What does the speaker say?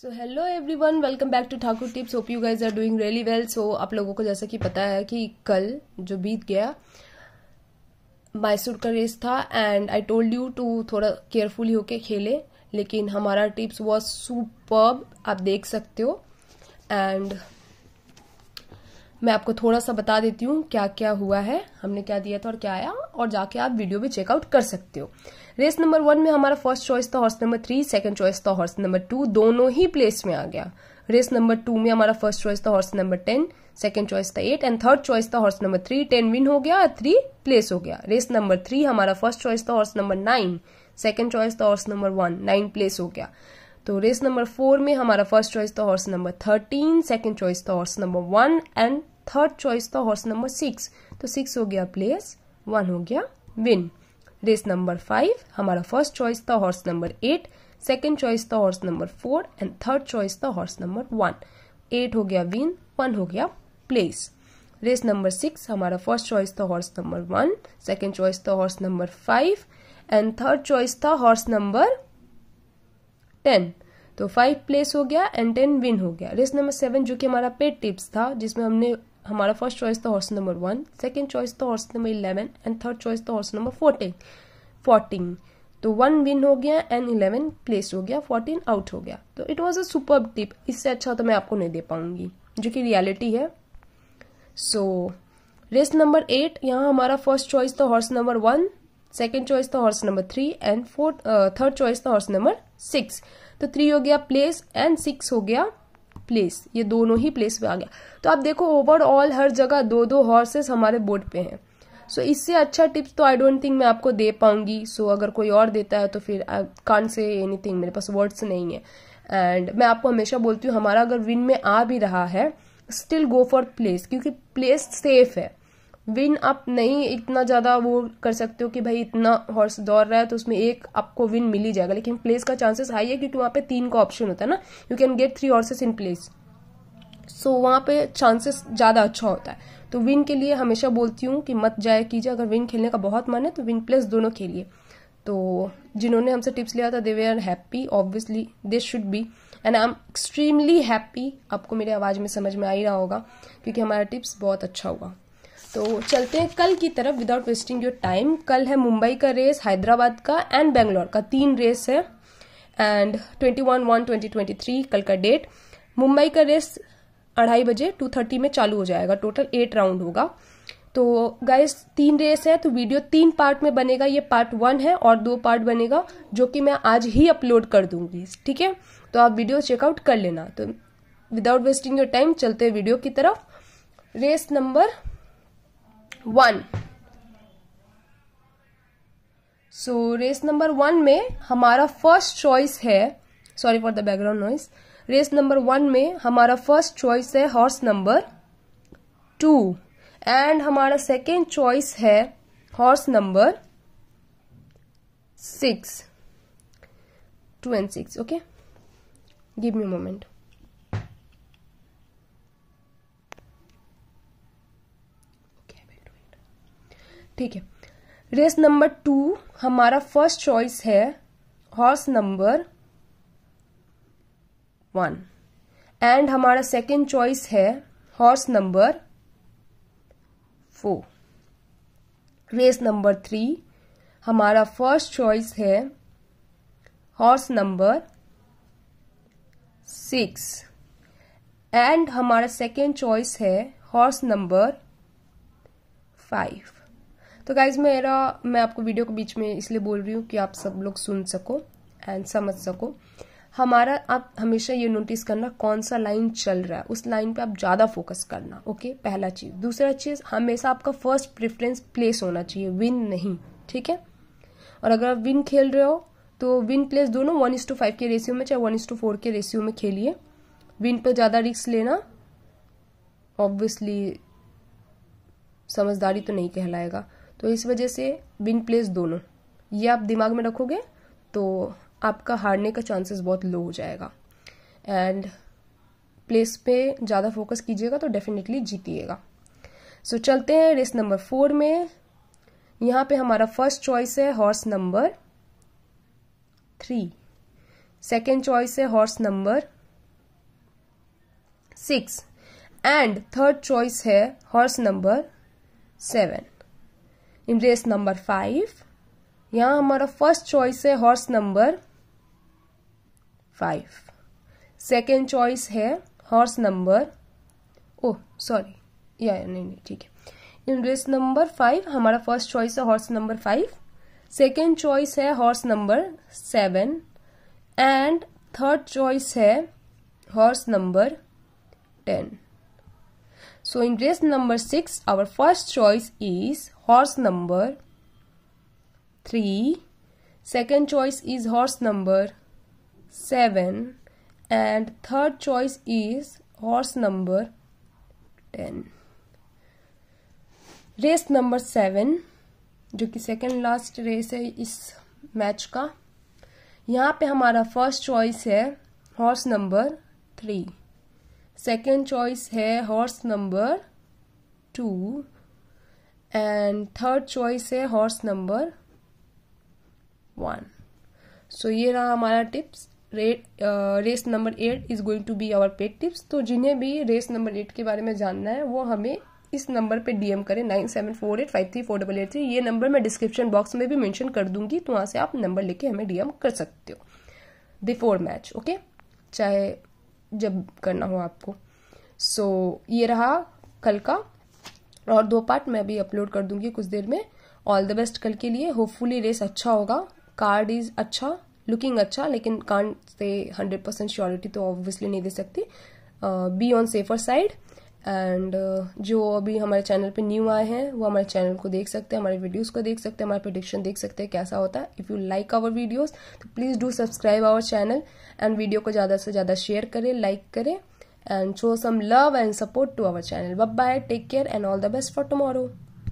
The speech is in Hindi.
So hello everyone welcome back to Thakur tips hope you guys are doing really well so आप लोगों को जैसा कि पता है कि कल जो बीत गया मैसूर का रेस था and I told you to थोड़ा केयरफुली होके खेले लेकिन हमारा टिप्स वॉज सुपर्ब आप देख सकते हो एंड मैं आपको थोड़ा सा बता देती हूँ क्या क्या हुआ है हमने क्या दिया था और क्या आया और जाके आप वीडियो भी चेकआउट कर सकते हो रेस नंबर वन में हमारा फर्स्ट चॉइस था horse number three second choice था हॉर्स नंबर टू दोनों ही प्लेस में आ गया रेस नंबर टू में हमारा फर्स्ट चॉइस था horse number ten second choice था एट एंड थर्ड चॉइस था horse number three ten win हो गया थ्री प्लेस हो गया रेस नंबर थ्री हमारा फर्स्ट चॉइस था horse number nine second choice था horse number one nine place हो गया तो रेस नंबर फोर में हमारा फर्स्ट चॉइस था horse number thirteen second choice था horse number one and third choice था हॉर्स नंबर सिक्स तो सिक्स तो हो गया प्लेस वन हो गया विन रेस नंबर फाइव हमारा फर्स्ट चॉइस था horse number eight second choice था horse number four and third choice था हॉर्स नंबर वन एट हो गया विन वन हो गया प्लेस रेस नंबर सिक्स हमारा फर्स्ट चॉइस तो तो था horse number one second choice था horse number five and third choice था हॉर्स नंबर टेन तो फाइव प्लेस हो गया एंड टेन विन हो गया रेस नंबर सेवन जो कि हमारा पेड टिप्स था जिसमें हमने हमारा फर्स्ट चॉइस था horse number one second choice था horse number eleven and third choice था हॉर्स नंबर फोर्टीन फोर्टीन तो वन विन तो तो तो हो गया एंड इलेवन प्लेस हो गया फोर्टीन आउट हो गया तो it was a super tip इससे अच्छा तो मैं आपको नहीं दे पाऊंगी जो कि रियलिटी है सो रेस नंबर एट यहाँ हमारा फर्स्ट चॉइस था horse number one second choice था horse number three and fourth third choice था हॉर्स नंबर सिक्स तो थ्री uh, हो गया प्लेस एंड सिक्स हो गया प्लेस ये दोनों ही प्लेस पे आ गया तो आप देखो ओवरऑल हर जगह दो दो हॉर्सेस हमारे बोर्ड पे हैं सो so, इससे अच्छा टिप्स तो आई डोंट थिंक मैं आपको दे पाऊंगी सो so, अगर कोई और देता है तो फिर आई कान से एनी थिंग मेरे पास वर्ड्स नहीं है एंड मैं आपको हमेशा बोलती हूँ हमारा अगर विन में आ भी रहा है स्टिल गो फॉर प्लेस क्योंकि प्लेस सेफ है विन आप नहीं इतना ज़्यादा वो कर सकते हो कि भाई इतना हॉर्स दौड़ रहा है तो उसमें एक आपको विन मिल ही जाएगा लेकिन प्लेस का चांसेस हाई है क्योंकि वहाँ पे तीन का ऑप्शन होता है ना you can get three horses in place so वहाँ पे चांसेस ज़्यादा अच्छा होता है तो विन के लिए हमेशा बोलती हूँ कि मत जाया कीजिए अगर विन खेलने का बहुत मन है तो विन प्लेस दोनों खेलिए तो जिन्होंने हमसे टिप्स लिया था they were happy obviously they should be and I am extremely happy आपको मेरी आवाज़ में समझ में आ ही रहा होगा क्योंकि हमारा टिप्स बहुत अच्छा हुआ तो चलते हैं कल की तरफ विदाउट वेस्टिंग योर टाइम कल है मुंबई का रेस हैदराबाद का एंड बेंगलोर का तीन रेस है and twenty one one twenty twenty three कल का डेट मुंबई का रेस अढ़ाई बजे टू थर्टी में चालू हो जाएगा टोटल एट राउंड होगा तो गाइस तीन रेस है तो वीडियो तीन पार्ट में बनेगा ये पार्ट वन है और दो पार्ट बनेगा जो कि मैं आज ही अपलोड कर दूंगी ठीक है तो आप वीडियो चेकआउट कर लेना तो विदाउट वेस्टिंग योर टाइम चलते हैं वीडियो की तरफ race number one so race number one में हमारा फर्स्ट चॉइस है sorry for the background noise race number one में हमारा फर्स्ट चॉइस है हॉर्स नंबर टू एंड हमारा सेकेंड चॉइस है horse number six two and six okay give me moment ठीक है रेस नंबर टू हमारा फर्स्ट चॉइस है हॉर्स नंबर वन एंड हमारा सेकेंड चॉइस है horse number four race number three हमारा फर्स्ट चॉइस है हॉर्स नंबर सिक्स एंड हमारा सेकेंड चॉइस है हॉर्स नंबर फाइव तो गाइज मेरा मैं आपको वीडियो के बीच में इसलिए बोल रही हूँ कि आप सब लोग सुन सको एंड समझ सको हमारा आप हमेशा ये नोटिस करना कौन सा लाइन चल रहा है उस लाइन पे आप ज़्यादा फोकस करना ओके पहला चीज़ दूसरा चीज़ हमेशा आपका फर्स्ट प्रेफरेंस प्लेस होना चाहिए विन नहीं ठीक है और अगर आप विन खेल रहे हो तो विन प्लेस दोनों वन इज टू फाइव के रेशियो में चाहे वन इस टू फोर के रेशियो में खेलिए विन पर ज़्यादा रिस्क लेना ऑब्वियसली समझदारी तो नहीं कहलाएगा तो इस वजह से विन प्लेस दोनों ये आप दिमाग में रखोगे तो आपका हारने का चांसेस बहुत लो हो जाएगा एंड प्लेस पे ज़्यादा फोकस कीजिएगा तो डेफिनेटली जीतिएगा सो so, चलते हैं रेस नंबर फोर में यहाँ पे हमारा फर्स्ट चॉइस है horse number three second choice है horse number six and third choice है horse number seven in race number five यहाँ हमारा फर्स्ट चॉइस है horse number five second choice है हॉर्स नंबर ओह सॉरी या नहीं नहीं ठीक है इन रेस नंबर फाइव हमारा फर्स्ट चॉइस है horse number five second choice है horse number seven and third choice है horse number ten So in race number six, our first choice is horse number three. Second choice is horse number seven, And third choice is horse number ten. Race number seven, जो कि second last race है इस match का यहाँ पे हमारा first choice है horse number three. Second choice है horse number two and third choice है हॉर्स नंबर वन सो ये रहा हमारा tips race number eight is going to be our paid tips तो जिन्हें भी रेस नंबर एट के बारे में जानना है वो हमें इस नंबर पे डीएम करें nine seven four eight five three four double eight three ये नंबर मैं डिस्क्रिप्शन बॉक्स में भी मेंशन कर दूंगी तो वहां से आप नंबर लेके हमें डीएम कर सकते हो बिफोर मैच ओके चाहे जब करना हो आपको सो so, ये रहा कल का और दो पार्ट मैं भी अपलोड कर दूंगी कुछ देर में ऑल द बेस्ट कल के लिए होपफुली रेस अच्छा होगा कार्ड इज अच्छा लुकिंग अच्छा लेकिन कार्ड से हंड्रेड परसेंट श्योरिटी तो ऑब्वियसली नहीं दे सकती be on safer side and uh, जो अभी हमारे चैनल पे न्यू आए हैं वो हमारे चैनल को देख सकते हैं हमारे वीडियोस को देख सकते हैं हमारे प्रोडिक्शन देख सकते हैं कैसा होता है if you like our videos तो please do subscribe our channel and video को ज़्यादा से ज़्यादा शेयर करें लाइक करें and show some love and support to our channel बब bye take care and all the best for tomorrow